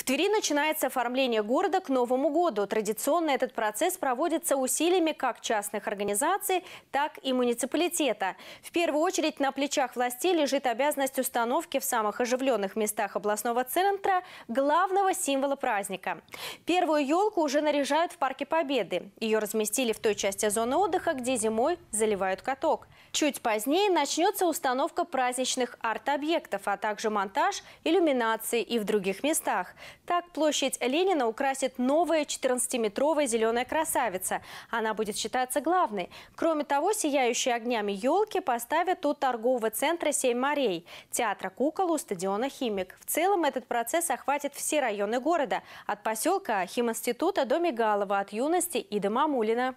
В Твери начинается оформление города к Новому году. Традиционно этот процесс проводится усилиями как частных организаций, так и муниципалитета. В первую очередь на плечах властей лежит обязанность установки в самых оживленных местах областного центра главного символа праздника. Первую елку уже наряжают в Парке Победы. Ее разместили в той части зоны отдыха, где зимой заливают каток. Чуть позднее начнется установка праздничных арт-объектов, а также монтаж, иллюминации и в других местах. Так площадь Ленина украсит новая 14-метровая зеленая красавица. Она будет считаться главной. Кроме того, сияющие огнями елки поставят у торгового центра «Семь морей», театра кукол у стадиона «Химик». В целом этот процесс охватит все районы города – от поселка Химинститута до Мигалова, от юности и до Мамулина.